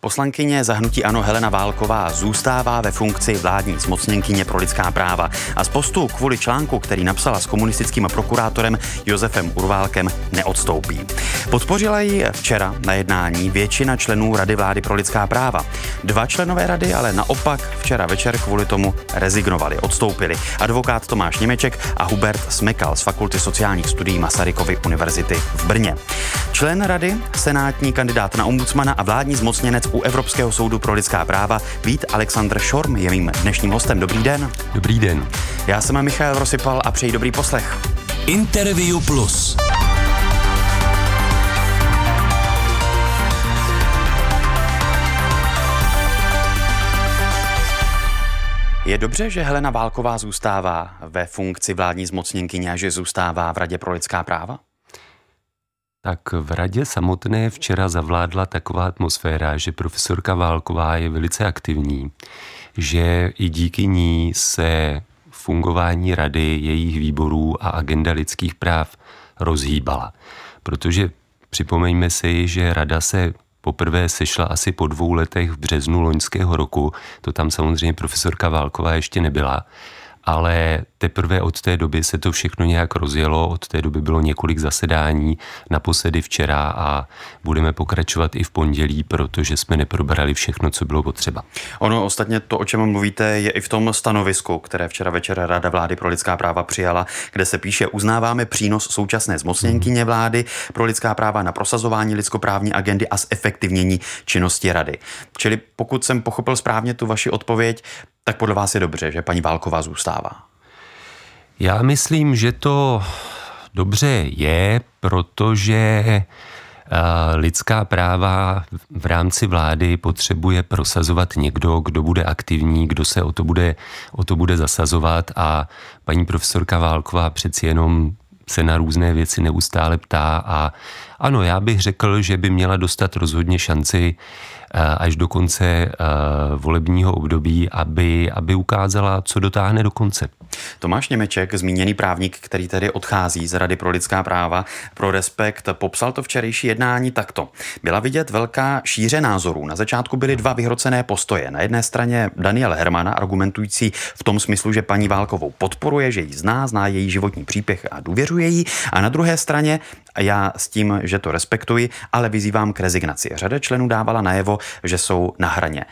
Poslankyně zahnutí Ano Helena Válková zůstává ve funkci vládní zmocněnkyně pro lidská práva a z postu kvůli článku, který napsala s komunistickým prokurátorem Josefem Urválkem, neodstoupí. Podpořila ji včera na jednání většina členů Rady vlády pro lidská práva. Dva členové rady ale naopak včera večer kvůli tomu rezignovali, odstoupili. Advokát Tomáš Němeček a Hubert Smekal z Fakulty sociálních studií Masarykovy univerzity v Brně. Člen rady, senátní kandidát na ombudsmana a vládní zmocněnec u Evropského soudu pro lidská práva. Vít Aleksandr Šorm je mým dnešním hostem. Dobrý den. Dobrý den. Já jsem Michal Rosypal a přeji dobrý poslech. Interview Plus. Je dobře, že Helena Válková zůstává ve funkci vládní zmocněnkyně a že zůstává v Radě pro lidská práva? Tak v radě samotné včera zavládla taková atmosféra, že profesorka Válková je velice aktivní, že i díky ní se fungování rady, jejich výborů a agenda lidských práv rozhýbala. Protože připomeňme si, že rada se poprvé sešla asi po dvou letech v březnu loňského roku, to tam samozřejmě profesorka Válková ještě nebyla, ale teprve od té doby se to všechno nějak rozjelo, od té doby bylo několik zasedání, naposledy včera a budeme pokračovat i v pondělí, protože jsme neprobrali všechno, co bylo potřeba. Ono ostatně to, o čem mluvíte, je i v tom stanovisku, které včera večer Rada vlády pro lidská práva přijala, kde se píše, uznáváme přínos současné zmocněnkyně vlády pro lidská práva na prosazování lidskoprávní agendy a zefektivnění činnosti rady. Čili pokud jsem pochopil správně tu vaši odpověď, tak podle vás je dobře, že paní Válková zůstává. Já myslím, že to dobře je, protože eh, lidská práva v rámci vlády potřebuje prosazovat někdo, kdo bude aktivní, kdo se o to bude, o to bude zasazovat a paní profesorka Válková přeci jenom se na různé věci neustále ptá a ano, já bych řekl, že by měla dostat rozhodně šanci uh, Eh, až do konce eh, volebního období, aby, aby ukázala, co dotáhne do konce. Tomáš Němeček, zmíněný právník, který tedy odchází z Rady pro lidská práva pro respekt, popsal to včerejší jednání takto. Byla vidět velká šíře názorů. Na začátku byly dva vyhrocené postoje. Na jedné straně Daniel Hermana, argumentující v tom smyslu, že paní Válkovou podporuje, že ji zná, zná její životní příběh a důvěřuje jí. A na druhé straně já s tím, že to respektuji, ale vyzývám k rezignaci. Řada členů dávala najevo, že jsou na hraně.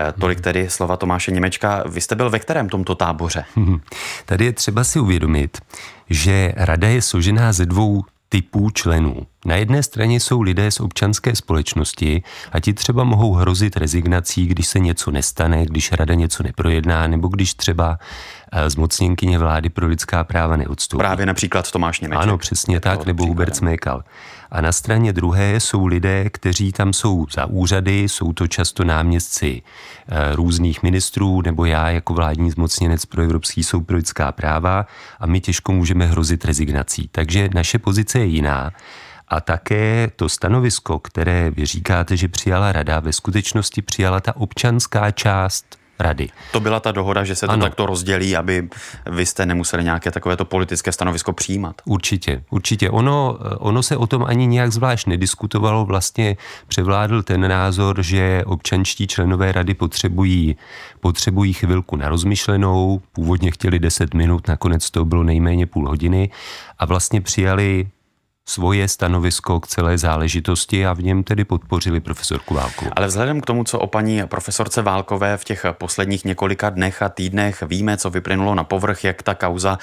Eh, tolik mhm. tedy slova Tomáše Němečka. Vy jste byl ve kterém tomto táboře? Mhm. Tady je třeba si uvědomit, že rada je složená ze dvou typů členů. Na jedné straně jsou lidé z občanské společnosti a ti třeba mohou hrozit rezignací, když se něco nestane, když rada něco neprojedná, nebo když třeba Eh, zmocněnkyně vlády pro lidská práva neodstoupí. Právě například Tomáš Němeček. Ano, přesně tak, tak, jako nebo Hubert Smekal. A na straně druhé jsou lidé, kteří tam jsou za úřady, jsou to často náměstci eh, různých ministrů, nebo já jako vládní zmocněnec pro Evropský soud pro lidská práva a my těžko můžeme hrozit rezignací. Takže naše pozice je jiná. A také to stanovisko, které vy říkáte, že přijala rada, ve skutečnosti přijala ta občanská část rady. To byla ta dohoda, že se to ano. takto rozdělí, aby vy jste nemuseli nějaké takovéto politické stanovisko přijímat. Určitě, určitě. Ono, eh, ono se o tom ani nějak zvlášť nediskutovalo. Vlastně převládl ten názor, že občanští členové rady potřebují, potřebují chvilku na rozmyšlenou. Původně chtěli 10 minut, nakonec to bylo nejméně půl hodiny. A vlastně přijali svoje stanovisko k celé záležitosti a v něm tedy podpořili profesorku Válkovou. Ale vzhledem k tomu, co o paní profesorce Válkové v těch posledních několika dnech a týdnech víme, co vyplynulo na povrch, jak ta kauza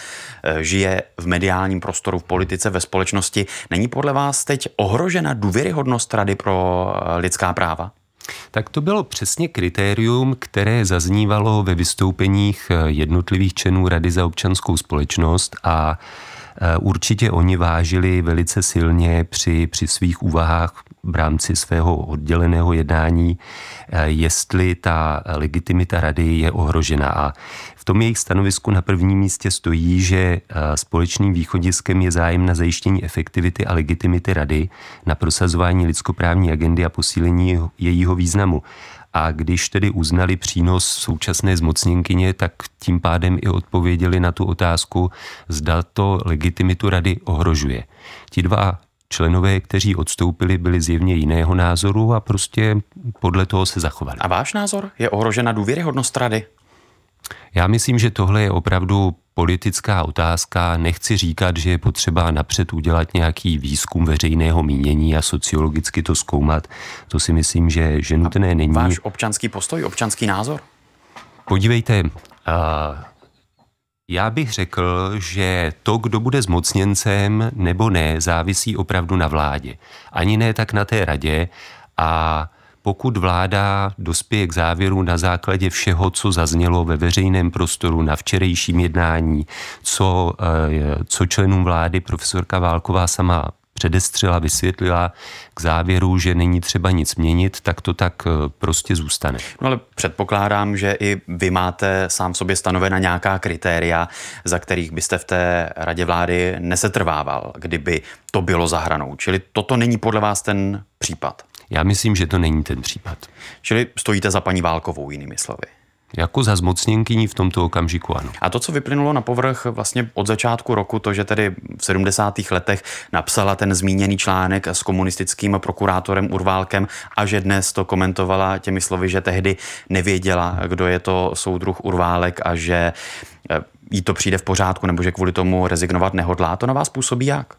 e, žije v mediálním prostoru, v politice, ve společnosti, není podle vás teď ohrožena důvěryhodnost Rady pro e, lidská práva? Tak to bylo přesně kritérium, které zaznívalo ve vystoupeních e, jednotlivých členů Rady za občanskou společnost a Eh, určitě oni vážili velice silně při, při svých úvahách v rámci svého odděleného jednání, eh, jestli ta legitimita rady je ohrožena. A v tom jejich stanovisku na prvním místě stojí, že eh, společným východiskem je zájem na zajištění efektivity a legitimity rady, na prosazování lidskoprávní agendy a posílení jejího významu. A když tedy uznali přínos současné zmocněnkyně, tak tím pádem i odpověděli na tu otázku, zda to legitimitu rady ohrožuje. Ti dva členové, kteří odstoupili, byli zjevně jiného názoru a prostě podle toho se zachovali. A váš názor? Je ohrožena důvěryhodnost rady? Já myslím, že tohle je opravdu politická otázka. Nechci říkat, že je potřeba napřed udělat nějaký výzkum veřejného mínění a sociologicky to zkoumat. To si myslím, že, že nutné není. Váš občanský postoj, občanský názor? Podívejte, uh, já bych řekl, že to, kdo bude zmocněncem nebo ne, závisí opravdu na vládě. Ani ne tak na té radě. A pokud vláda dospěje k závěru na základě všeho, co zaznělo ve veřejném prostoru na včerejším jednání, co, eh, co členům vlády profesorka Válková sama předestřela, vysvětlila k závěru, že není třeba nic měnit, tak to tak eh, prostě zůstane. No ale předpokládám, že i vy máte sám sobě stanovena nějaká kritéria, za kterých byste v té radě vlády nesetrvával, kdyby to bylo za hranou. Čili toto není podle vás ten případ. Já myslím, že to není ten případ. Čili stojíte za paní Válkovou, jinými slovy. Jako za zmocněnkyní v tomto okamžiku, ano. A to, co vyplynulo na povrch vlastně od začátku roku, to, že tedy v 70. letech napsala ten zmíněný článek s komunistickým prokurátorem Urválkem a že dnes to komentovala těmi slovy, že tehdy nevěděla, kdo je to soudruh Urválek a že eh, jí to přijde v pořádku nebo že kvůli tomu rezignovat nehodlá, to na vás působí jak?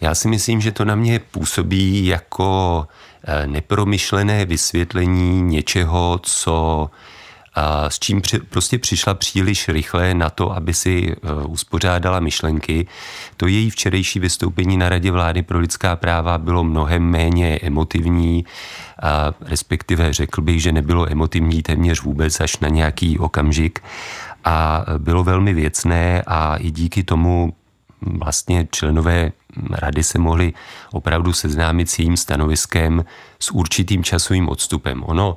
Já si myslím, že to na mě působí jako eh, nepromyšlené vysvětlení něčeho, co eh, s čím při, prostě přišla příliš rychle na to, aby si uh, uspořádala myšlenky. To její včerejší vystoupení na Radě vlády pro lidská práva bylo mnohem méně emotivní, a respektive řekl bych, že nebylo emotivní téměř vůbec až na nějaký okamžik a bylo velmi věcné a i díky tomu vlastně členové rady se mohli opravdu seznámit s jejím stanoviskem s určitým časovým odstupem. Ono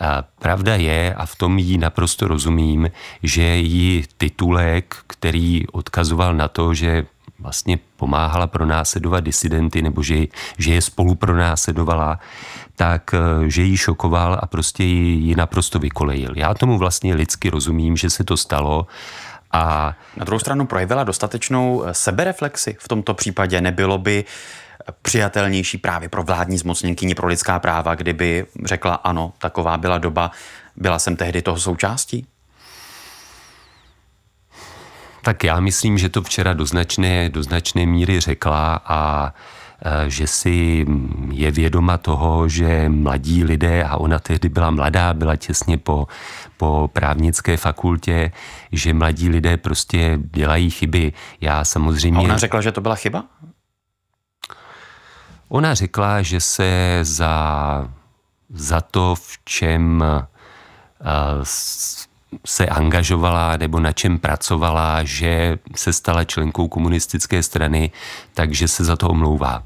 a pravda je, a v tom jí naprosto rozumím, že její titulek, který odkazoval na to, že vlastně pomáhala pronásledovat disidenty nebo že, že je spolu pronásledovala, tak eh, že ji šokoval a prostě ji, ji naprosto vykolejil. Já tomu vlastně lidsky rozumím, že se to stalo a... Na druhou stranu projevila dostatečnou eh, sebereflexi v tomto případě. Nebylo by přijatelnější právě pro vládní zmocněnkyni pro lidská práva, kdyby řekla ano, taková byla doba, byla jsem tehdy toho součástí? Tak já myslím, že to včera do značné, do značné míry řekla a Eh, že si mm, je vědoma toho, že mladí lidé, a ona tehdy byla mladá, byla těsně po, po právnické fakultě, že mladí lidé prostě dělají chyby. Já samozřejmě... A ona řekla, že to byla chyba? Ona řekla, že se za, za to, v čem uh, se angažovala nebo na čem pracovala, že se stala členkou komunistické strany, takže se za to omlouvá.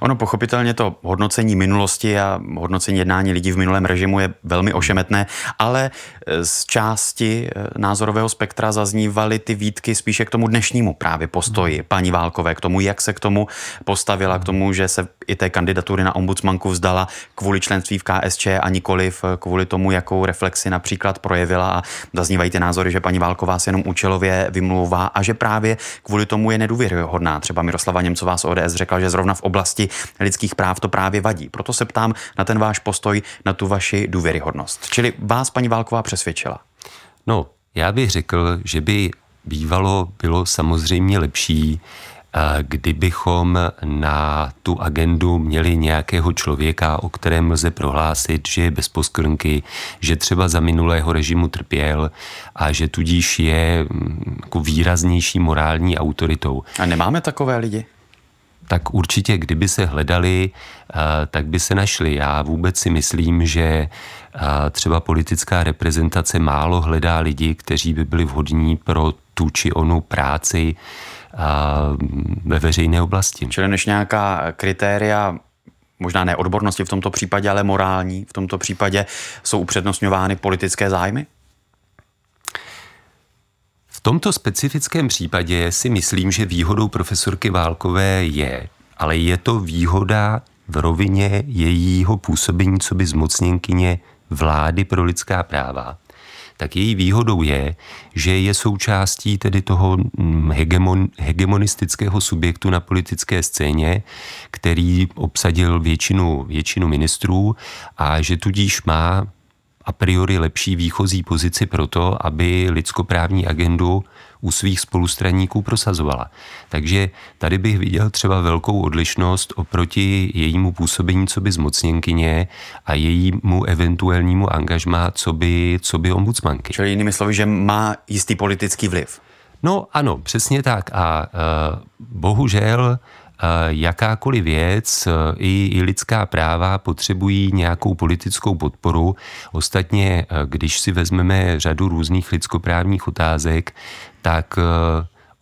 Ono pochopitelně to hodnocení minulosti a hodnocení jednání lidí v minulém režimu je velmi ošemetné, ale e, z části e, názorového spektra zaznívaly ty výtky spíše k tomu dnešnímu právě postoji hmm. paní Válkové, k tomu, jak se k tomu postavila, k tomu, že se i té kandidatury na ombudsmanku vzdala kvůli členství v KSČ a nikoliv kvůli tomu, jakou reflexi například projevila a zaznívají ty názory, že paní Válková se jenom účelově vymlouvá a že právě kvůli tomu je nedůvěryhodná. Třeba Miroslava Němcová z ODS řekla, že zrovna v oblasti lidských práv to právě vadí. Proto se ptám na ten váš postoj, na tu vaši důvěryhodnost. Čili vás paní Válková přesvědčila? No, já bych řekl, že by bývalo bylo samozřejmě lepší, eh, kdybychom na tu agendu měli nějakého člověka, o kterém lze prohlásit, že je bez poskrnky, že třeba za minulého režimu trpěl a že tudíž je mm, jako výraznější morální autoritou. A nemáme takové lidi? tak určitě, kdyby se hledali, eh, tak by se našli. Já vůbec si myslím, že eh, třeba politická reprezentace málo hledá lidi, kteří by byli vhodní pro tu či onu práci eh, ve veřejné oblasti. Čili než nějaká kritéria možná ne odbornosti v tomto případě, ale morální v tomto případě, jsou upřednostňovány politické zájmy? tomto specifickém případě si myslím, že výhodou profesorky Válkové je, ale je to výhoda v rovině jejího působení co by zmocněnkyně vlády pro lidská práva, tak její výhodou je, že je součástí tedy toho mm, hegemon, hegemonistického subjektu na politické scéně, který obsadil většinu, většinu ministrů a že tudíž má a priori lepší výchozí pozici pro to, aby lidskoprávní agendu u svých spolustraníků prosazovala. Takže tady bych viděl třeba velkou odlišnost oproti jejímu působení co by zmocněnkyně a jejímu eventuálnímu angažmá co by, co by ombudsmanky. Čili jinými slovy, že má jistý politický vliv. No ano, přesně tak. A uh, bohužel uh, jakákoliv věc, e, i, i lidská práva potřebují nějakou politickou podporu. Ostatně, e, když si vezmeme řadu různých lidskoprávních otázek, tak e,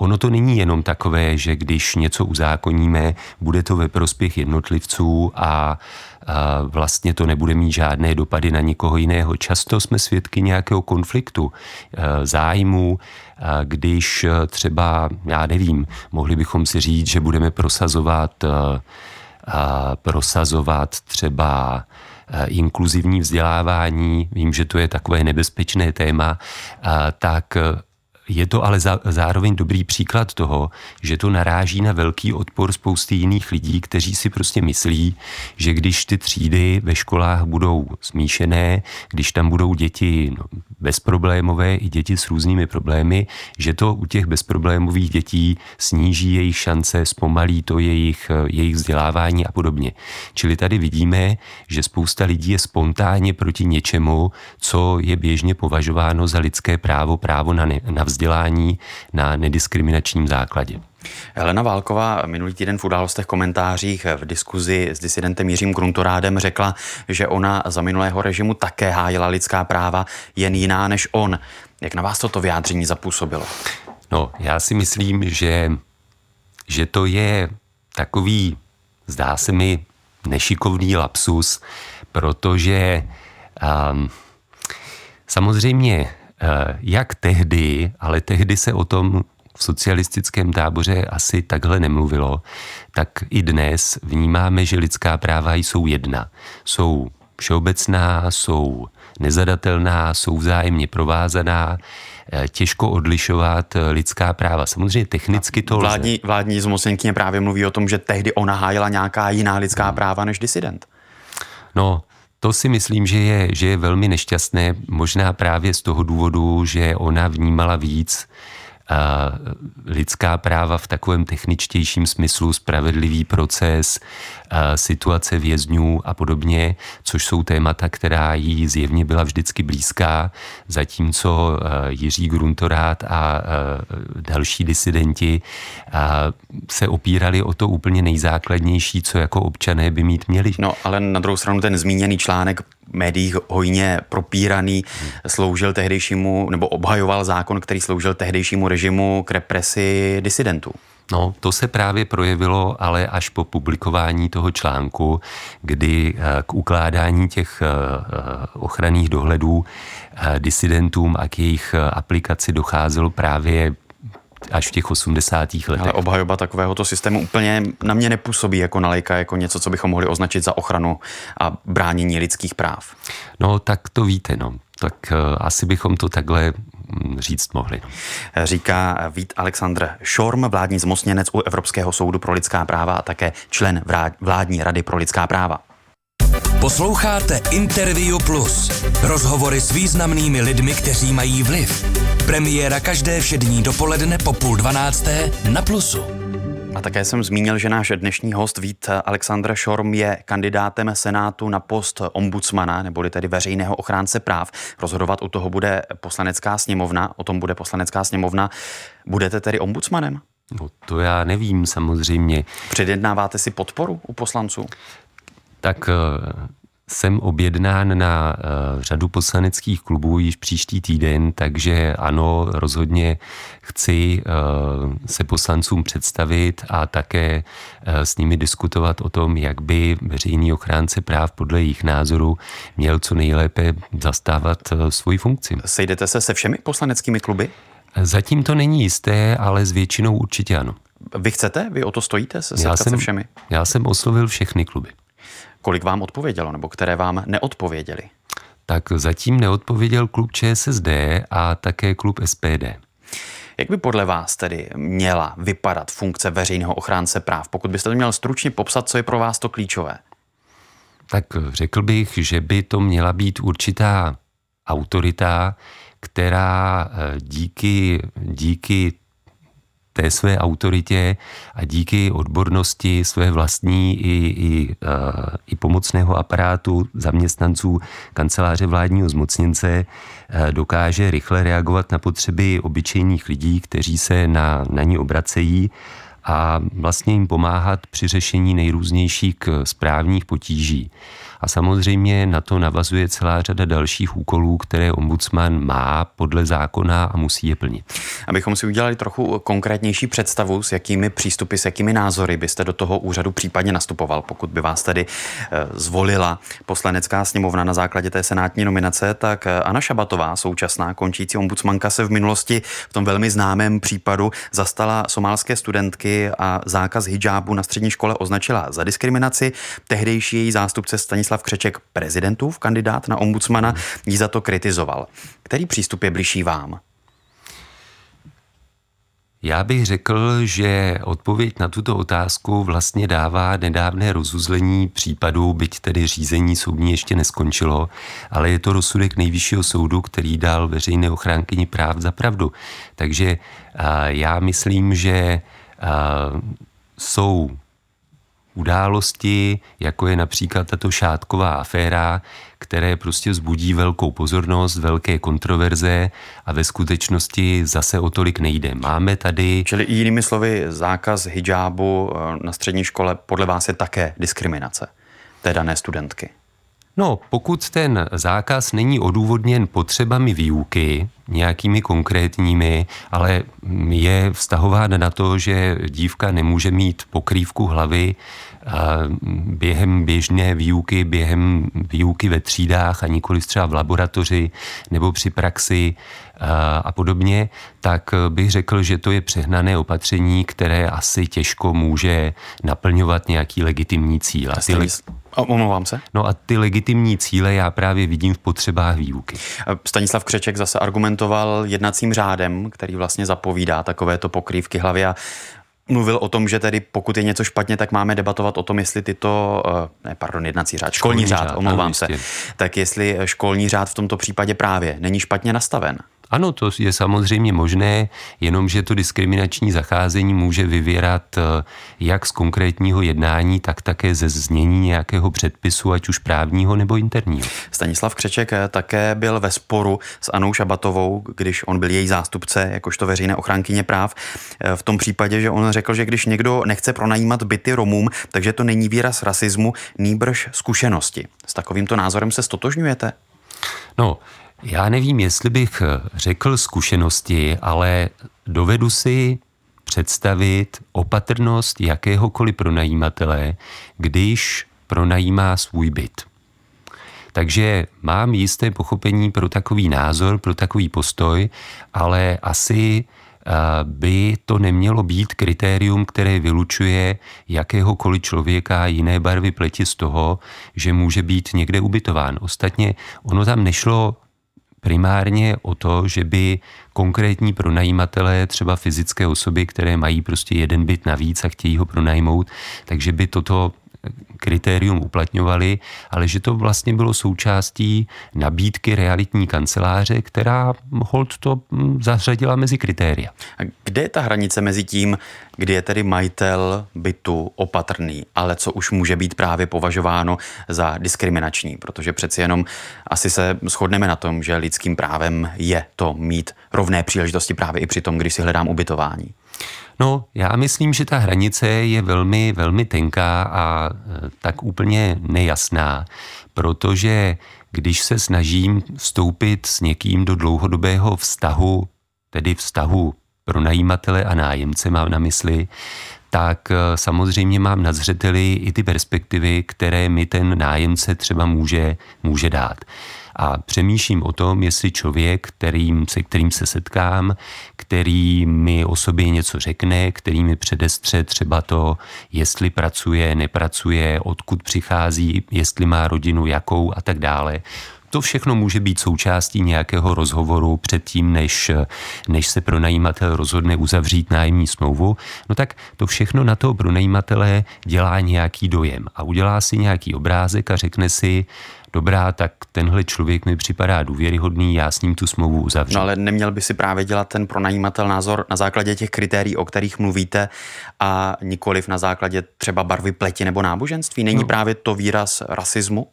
Ono to není jenom takové, že když něco uzákoníme, bude to ve prospěch jednotlivců a, a vlastně to nebude mít žádné dopady na nikoho jiného. Často jsme svědky nějakého konfliktu e, zájmů, e, když e, třeba, já nevím, mohli bychom si říct, že budeme prosazovat, prosazovat třeba inkluzivní vzdělávání, vím, že to je takové nebezpečné téma, tak je to ale za, zároveň dobrý příklad toho, že to naráží na velký odpor spousty jiných lidí, kteří si prostě myslí, že když ty třídy ve školách budou smíšené, když tam budou děti no, bezproblémové i děti s různými problémy, že to u těch bezproblémových dětí sníží jejich šance, zpomalí to jejich, jejich vzdělávání a podobně. Čili tady vidíme, že spousta lidí je spontánně proti něčemu, co je běžně považováno za lidské právo, právo na, ne, na vzdělávání vzdělání na nediskriminačním základě. Helena Válková minulý týden v událostech komentářích v diskuzi s disidentem Jiřím Gruntorádem řekla, že ona za minulého režimu také hájila lidská práva, jen jiná než on. Jak na vás toto vyjádření zapůsobilo? No, já si myslím, že, že to je takový, zdá se mi, nešikovný lapsus, protože um, samozřejmě Eh, jak tehdy, ale tehdy se o tom v socialistickém táboře asi takhle nemluvilo, tak i dnes vnímáme, že lidská práva jsou jedna. Jsou všeobecná, jsou nezadatelná, jsou vzájemně provázaná, eh, těžko odlišovat eh, lidská práva. Samozřejmě technicky to vládní, lze. Vládní zmocněnkyně právě mluví o tom, že tehdy ona hájila nějaká jiná lidská hmm. práva než disident. No, to si myslím, že je, že je velmi nešťastné, možná právě z toho důvodu, že ona vnímala víc, lidská práva v takovém techničtějším smyslu, spravedlivý proces, situace vězňů a podobně, což jsou témata, která jí zjevně byla vždycky blízká, zatímco Jiří Gruntorát a další disidenti se opírali o to úplně nejzákladnější, co jako občané by mít měli. No, ale na druhou stranu ten zmíněný článek médiích hojně propíraný, hmm. sloužil tehdejšímu, nebo obhajoval zákon, který sloužil tehdejšímu režimu k represi disidentů. No, to se právě projevilo ale až po publikování toho článku, kdy eh, k ukládání těch eh, eh, ochranných dohledů disidentům a k jejich aplikaci docházelo právě až v těch 80. letech. Ale obhajoba takovéhoto systému úplně na mě nepůsobí jako nalejka, jako něco, co bychom mohli označit za ochranu a bránění lidských práv. No tak to víte, no. Tak uh, asi bychom to takhle mm, říct mohli. No. Eh, říká Vít Aleksandr Šorm, vládní zmocněnec u Evropského soudu pro lidská práva a také člen vládní rady pro lidská práva. Posloucháte Interview Plus. Rozhovory s významnými lidmi, kteří mají vliv. Premiéra každé všední dopoledne po půl dvanácté na Plusu. A také jsem zmínil, že náš dnešní host Vít Alexandra Šorm je kandidátem Senátu na post ombudsmana, neboli tedy veřejného ochránce práv. Rozhodovat u toho bude poslanecká sněmovna, o tom bude poslanecká sněmovna. Budete tedy ombudsmanem? No to já nevím samozřejmě. Předjednáváte si podporu u poslanců? tak eh, jsem objednán na eh, řadu poslaneckých klubů již příští týden, takže ano, rozhodně chci eh, se poslancům představit a také s nimi diskutovat o tom, jak by veřejný ochránce práv podle jejich názoru měl co nejlépe zastávat svoji funkci. Sejdete se se všemi poslaneckými kluby? Zatím to není jisté, ale s většinou určitě ano. Vy chcete? Vy o to stojíte? Se já jsem, se všemi? Já jsem oslovil všechny kluby. Kolik vám odpovědělo, nebo které vám neodpověděli? Tak zatím neodpověděl klub ČSSD a také klub SPD. Jak by podle vás tedy měla vypadat funkce veřejného ochránce práv? Pokud byste to měl stručně popsat, co je pro vás to klíčové? Tak řekl bych, že by to měla být určitá autorita, která eh, díky, díky té své autoritě a díky odbornosti své vlastní i, i, e, i pomocného aparátu zaměstnanců kanceláře vládního zmocněnce e, dokáže rychle reagovat na potřeby obyčejných lidí, kteří se na, na ní obracejí a vlastně jim pomáhat při řešení nejrůznějších eh, správních potíží. A samozřejmě na to navazuje celá řada dalších úkolů, které ombudsman má podle zákona a musí je plnit. Abychom si udělali trochu eh, konkrétnější představu, s jakými přístupy, s jakými názory byste do toho úřadu případně nastupoval, pokud by vás tedy eh, zvolila poslanecká sněmovna na základě té senátní nominace, tak Ana Šabatová, současná končící ombudsmanka, se v minulosti v tom velmi známém případu zastala somálské studentky a zákaz hijábu na střední škole označila za diskriminaci. Tehdejší její zástupce Stanislav Křeček, prezidentův kandidát na ombudsmana, ji za to kritizoval. Který přístup je blížší vám? Já bych řekl, že odpověď na tuto otázku vlastně dává nedávné rozuzlení případu, byť tedy řízení soudní ještě neskončilo, ale je to rozsudek nejvyššího soudu, který dal veřejné ochránkyni práv za pravdu. Takže já myslím, že jsou události, jako je například tato šátková aféra, které prostě vzbudí velkou pozornost, velké kontroverze a ve skutečnosti zase o tolik nejde. Máme tady... Čili jinými slovy, zákaz hijábu eh, na střední škole podle vás je také diskriminace té dané studentky. No, pokud ten zákaz není odůvodněn potřebami výuky, nějakými konkrétními, ale je vztahován na to, že dívka nemůže mít pokrývku hlavy během běžné výuky, během výuky ve třídách a nikoli třeba v laboratoři nebo při praxi, a podobně, tak eh, bych řekl, že to je přehnané opatření, které asi těžko může naplňovat nějaký legitimní cíl. A le... Omlouvám se. No a ty legitimní cíle já právě vidím v potřebách výuky. Eh, Stanislav Křeček zase argumentoval jednacím řádem, který vlastně zapovídá takovéto pokrývky hlavy a mluvil o tom, že tedy pokud je něco špatně, tak máme debatovat o tom, jestli tyto, eh, ne, pardon, jednací řád, školní, školní řád, řád omlouvám se, tak jestli školní řád v tomto případě právě není špatně nastaven. Ano, to je samozřejmě možné, jenomže to diskriminační zacházení může vyvírat eh, jak z konkrétního jednání, tak také ze znění nějakého předpisu, ať už právního nebo interního. Stanislav Křeček eh, také byl ve sporu s Anou Šabatovou, když on byl její zástupce, jakožto veřejné ochránkyně práv, eh, v tom případě, že on řekl, že když někdo nechce pronajímat byty Romům, takže to není výraz rasismu, nýbrž zkušenosti. S takovýmto názorem se stotožňujete? No, já nevím, jestli bych eh, řekl zkušenosti, ale dovedu si představit opatrnost jakéhokoliv pronajímatele, když pronajímá svůj byt. Takže mám jisté pochopení pro takový názor, pro takový postoj, ale asi eh, by to nemělo být kritérium, které vylučuje jakéhokoliv člověka jiné barvy pleti z toho, že může být někde ubytován. Ostatně ono tam nešlo primárně o to, že by konkrétní pronajímatelé, třeba fyzické osoby, které mají prostě jeden byt navíc a chtějí ho pronajmout, takže by toto kritérium uplatňovali, ale že to vlastně bylo součástí nabídky realitní kanceláře, která hold to hm, zařadila mezi kritéria. A kde je ta hranice mezi tím, kdy je tedy majitel bytu opatrný, ale co už může být právě považováno za diskriminační, protože přeci jenom asi se shodneme na tom, že lidským právem je to mít rovné příležitosti právě i při tom, když si hledám ubytování. No, já myslím, že ta hranice je velmi, velmi tenká a e, tak úplně nejasná, protože když se snažím vstoupit s někým do dlouhodobého vztahu, tedy vztahu pro najímatele a nájemce mám na mysli, tak e, samozřejmě mám na zřeteli i ty perspektivy, které mi ten nájemce třeba může, může dát. A přemýšlím o tom, jestli člověk, kterým, se kterým se setkám, který mi o sobě něco řekne, který mi předestře třeba to, jestli pracuje, nepracuje, odkud přichází, jestli má rodinu, jakou a tak dále, to všechno může být součástí nějakého rozhovoru předtím, než, než se pronajímatel rozhodne uzavřít nájemní smlouvu. No tak to všechno na toho pronajímatele dělá nějaký dojem a udělá si nějaký obrázek a řekne si, dobrá, tak tenhle člověk mi připadá důvěryhodný, já s ním tu smlouvu uzavřu. No ale neměl by si právě dělat ten pronajímatel názor na základě těch kritérií, o kterých mluvíte a nikoliv na základě třeba barvy pleti nebo náboženství? Není no. právě to výraz rasismu?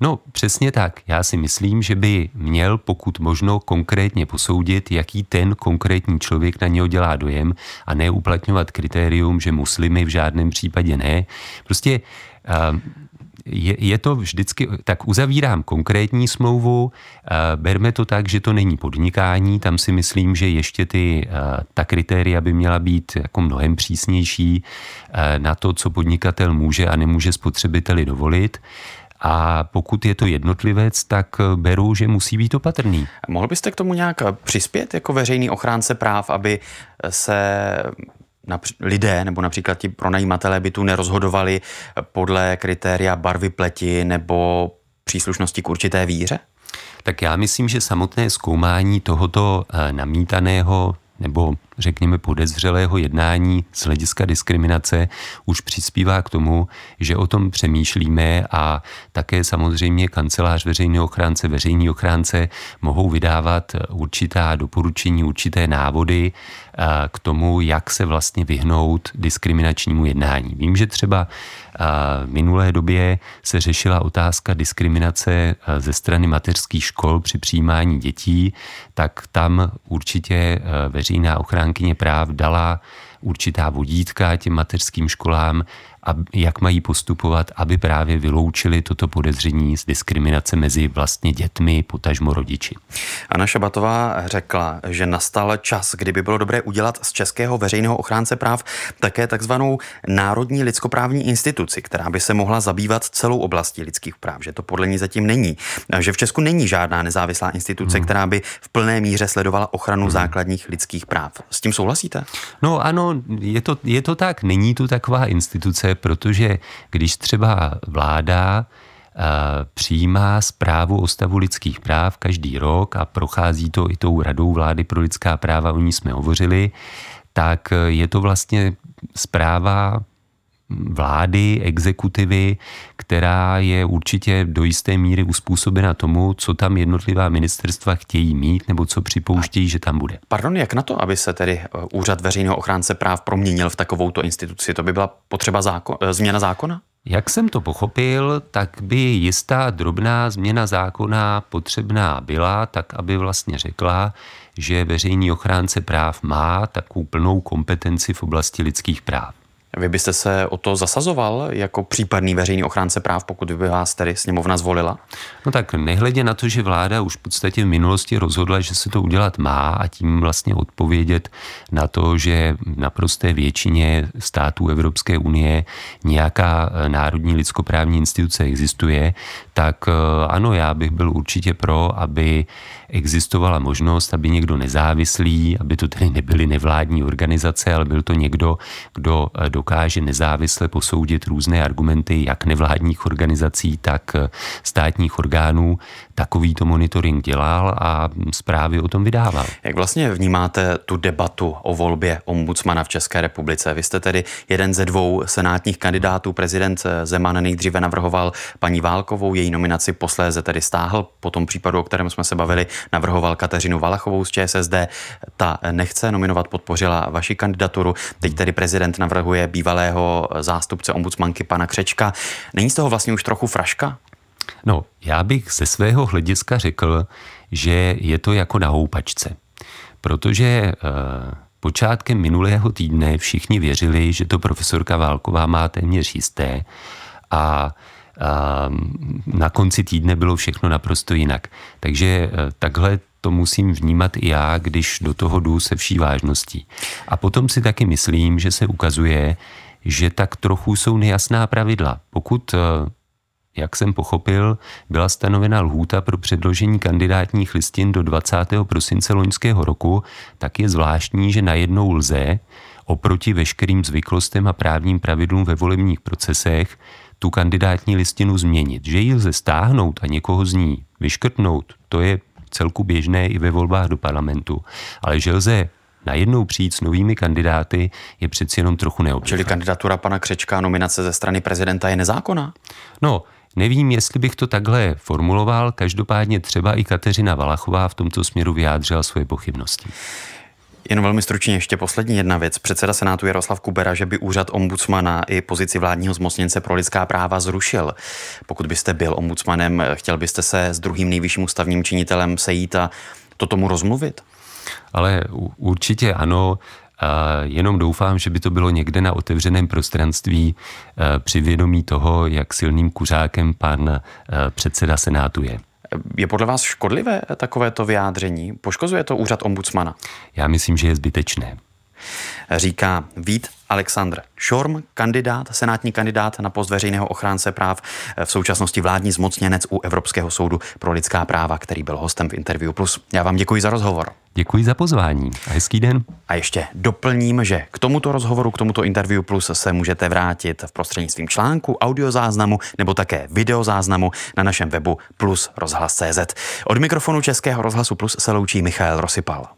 No, přesně tak. Já si myslím, že by měl pokud možno konkrétně posoudit, jaký ten konkrétní člověk na něho dělá dojem a neuplatňovat kritérium, že muslimy v žádném případě ne. Prostě uh, je, je to vždycky, tak uzavírám konkrétní smlouvu, eh, berme to tak, že to není podnikání, tam si myslím, že ještě ty, eh, ta kritéria by měla být jako mnohem přísnější eh, na to, co podnikatel může a nemůže spotřebiteli dovolit. A pokud je to jednotlivec, tak beru, že musí být opatrný. Mohl byste k tomu nějak přispět jako veřejný ochránce práv, aby se např- lidé nebo například ti pronajímatelé tu nerozhodovali podle kritéria barvy pleti nebo příslušnosti k určité víře? Tak já myslím, že samotné zkoumání tohoto eh, namítaného nebo řekněme, podezřelého jednání z hlediska diskriminace už přispívá k tomu, že o tom přemýšlíme a také samozřejmě kancelář veřejného ochránce, veřejní ochránce mohou vydávat určitá doporučení, určité návody eh, k tomu, jak se vlastně vyhnout diskriminačnímu jednání. Vím, že třeba eh, v minulé době se řešila otázka diskriminace eh, ze strany mateřských škol při přijímání dětí, tak tam určitě veřejná ochránka ochránkyně práv dala určitá vodítka těm mateřským školám, a jak mají postupovat, aby právě vyloučili toto podezření z diskriminace mezi vlastně dětmi, potažmo rodiči. Ana Šabatová řekla, že nastal čas, kdyby bylo dobré udělat z Českého veřejného ochránce práv také takzvanou Národní lidskoprávní instituci, která by se mohla zabývat celou oblastí lidských práv, že to podle ní zatím není, že v Česku není žádná nezávislá instituce, hmm. která by v plné míře sledovala ochranu hmm. základních lidských práv. S tím souhlasíte? No ano, je to, je to tak. Není tu taková instituce, důležité, protože když třeba vláda eh, přijímá zprávu o stavu lidských práv každý rok a prochází to i tou radou vlády pro lidská práva, o ní jsme hovořili, tak eh, je to vlastně zpráva vlády, exekutivy, která je určitě do jisté míry uspůsobena tomu, co tam jednotlivá ministerstva chtějí mít nebo co připouštějí, že tam bude. Pardon, jak na to, aby se tedy eh, úřad veřejného ochránce práv proměnil v takovouto instituci? To by byla potřeba záko- eh, změna zákona? Jak jsem to pochopil, tak by jistá drobná změna zákona potřebná byla, tak aby vlastně řekla, že veřejný ochránce práv má takovou plnou kompetenci v oblasti lidských práv. Vy byste se o to zasazoval jako případný veřejný ochránce práv, pokud by vás tedy sněmovna zvolila? No tak nehledě na to, že vláda už v podstatě v minulosti rozhodla, že se to udělat má a tím vlastně odpovědět na to, že naprosté většině států Evropské unie nějaká eh, národní lidskoprávní instituce existuje, tak eh, ano, já bych byl určitě pro, aby existovala možnost, aby někdo nezávislý, aby to tedy nebyly nevládní organizace, ale byl to někdo, kdo eh, dokáže nezávisle posoudit různé argumenty jak nevládních organizací, tak eh, státních orgánů, takový to monitoring dělal a zprávy o tom vydával. Jak vlastně vnímáte tu debatu o volbě ombudsmana v České republice? Vy jste tedy jeden ze dvou senátních kandidátů. Prezident Zeman nejdříve navrhoval paní Válkovou, její nominaci posléze tedy stáhl. Po tom případu, o kterém jsme se bavili, navrhoval Kateřinu Valachovou z ČSSD. Ta nechce nominovat, podpořila vaši kandidaturu. Teď tedy prezident navrhuje bývalého zástupce ombudsmanky pana Křečka. Není z toho vlastně už trochu fraška? No, já bych ze svého hlediska řekl, že je to jako na houpačce. Protože eh, počátkem minulého týdne všichni věřili, že to profesorka Válková má téměř jisté a e, na konci týdne bylo všechno naprosto jinak. Takže eh, takhle to musím vnímat i já, když do toho jdu se vší vážností. A potom si taky myslím, že se ukazuje, že tak trochu jsou nejasná pravidla. Pokud eh, jak jsem pochopil, byla stanovena lhůta pro předložení kandidátních listin do 20. prosince loňského roku, tak je zvláštní, že najednou lze, oproti veškerým zvyklostem a právním pravidlům ve volebních procesech, tu kandidátní listinu změnit. Že ji lze stáhnout a někoho z ní vyškrtnout, to je celku běžné i ve volbách do parlamentu. Ale že lze najednou přijít s novými kandidáty je přeci jenom trochu neobvyklé. Čili kandidatura pana Křečka nominace ze strany prezidenta je nezákonná? No, Nevím, jestli bych to takhle formuloval, každopádně třeba i Kateřina Valachová v tomto směru vyjádřila svoje pochybnosti. Jen velmi stručně ještě poslední jedna věc. Předseda Senátu Jaroslav Kubera, že by úřad ombudsmana i pozici vládního zmocněnce pro lidská práva zrušil. Pokud byste byl ombudsmanem, chtěl byste se s druhým nejvyšším ústavním činitelem sejít a to tomu rozmluvit? Ale určitě ano. Jenom doufám, že by to bylo někde na otevřeném prostranství e, při vědomí toho, jak silným kuřákem pan e, předseda Senátu je. Je podle vás škodlivé takovéto vyjádření? Poškozuje to úřad ombudsmana? Já myslím, že je zbytečné. Říká Vít Alexandr Šorm, kandidát, senátní kandidát na post veřejného ochránce práv, eh, v současnosti vládní zmocněnec u Evropského soudu pro lidská práva, který byl hostem v Interview Plus. Já vám děkuji za rozhovor. Děkuji za pozvání a hezký den. A ještě doplním, že k tomuto rozhovoru, k tomuto Interview Plus se můžete vrátit v prostřednictvím článku, audiozáznamu nebo také videozáznamu na našem webu plus rozhlas.cz. Od mikrofonu Českého rozhlasu Plus se loučí Michal Rosipal.